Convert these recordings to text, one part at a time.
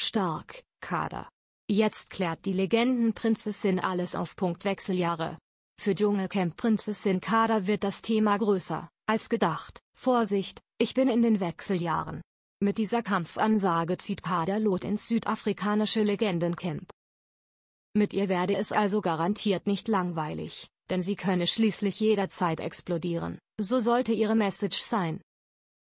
Stark, Kader. Jetzt klärt die Legendenprinzessin alles auf Punkt Wechseljahre. Für Dschungelcamp Prinzessin Kader wird das Thema größer, als gedacht. Vorsicht, ich bin in den Wechseljahren. Mit dieser Kampfansage zieht Kader Lot ins südafrikanische Legendencamp. Mit ihr werde es also garantiert nicht langweilig, denn sie könne schließlich jederzeit explodieren, so sollte ihre Message sein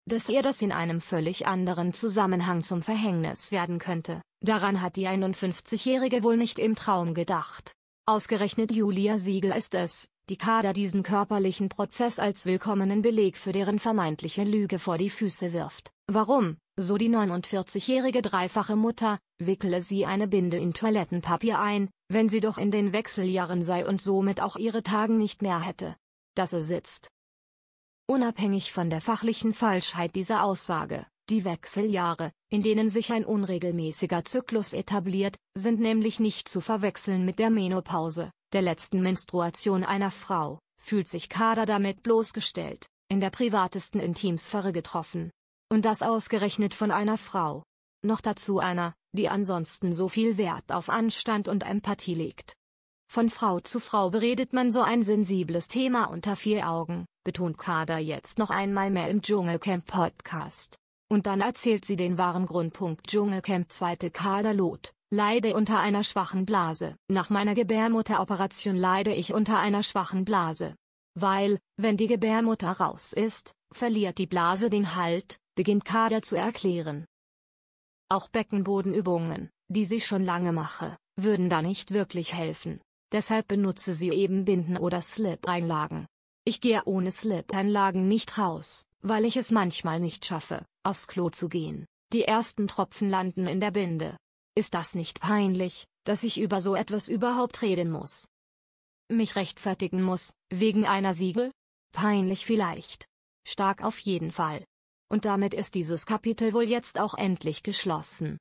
dass ihr das in einem völlig anderen Zusammenhang zum Verhängnis werden könnte. Daran hat die 51-Jährige wohl nicht im Traum gedacht. Ausgerechnet Julia Siegel ist es, die Kader diesen körperlichen Prozess als willkommenen Beleg für deren vermeintliche Lüge vor die Füße wirft. Warum, so die 49-jährige dreifache Mutter, wickele sie eine Binde in Toilettenpapier ein, wenn sie doch in den Wechseljahren sei und somit auch ihre Tagen nicht mehr hätte. Dass er sitzt, Unabhängig von der fachlichen Falschheit dieser Aussage, die Wechseljahre, in denen sich ein unregelmäßiger Zyklus etabliert, sind nämlich nicht zu verwechseln mit der Menopause, der letzten Menstruation einer Frau, fühlt sich Kader damit bloßgestellt, in der privatesten Intimsphäre getroffen. Und das ausgerechnet von einer Frau. Noch dazu einer, die ansonsten so viel Wert auf Anstand und Empathie legt, von Frau zu Frau beredet man so ein sensibles Thema unter vier Augen, betont Kader jetzt noch einmal mehr im Dschungelcamp-Podcast. Und dann erzählt sie den wahren Grundpunkt Dschungelcamp zweite Kader Lot. Leide unter einer schwachen Blase. Nach meiner Gebärmutteroperation leide ich unter einer schwachen Blase. Weil, wenn die Gebärmutter raus ist, verliert die Blase den Halt, beginnt Kader zu erklären. Auch Beckenbodenübungen, die sie schon lange mache, würden da nicht wirklich helfen. Deshalb benutze sie eben Binden oder Slip-Einlagen. Ich gehe ohne Slip-Einlagen nicht raus, weil ich es manchmal nicht schaffe, aufs Klo zu gehen. Die ersten Tropfen landen in der Binde. Ist das nicht peinlich, dass ich über so etwas überhaupt reden muss? Mich rechtfertigen muss, wegen einer Siegel? Peinlich vielleicht. Stark auf jeden Fall. Und damit ist dieses Kapitel wohl jetzt auch endlich geschlossen.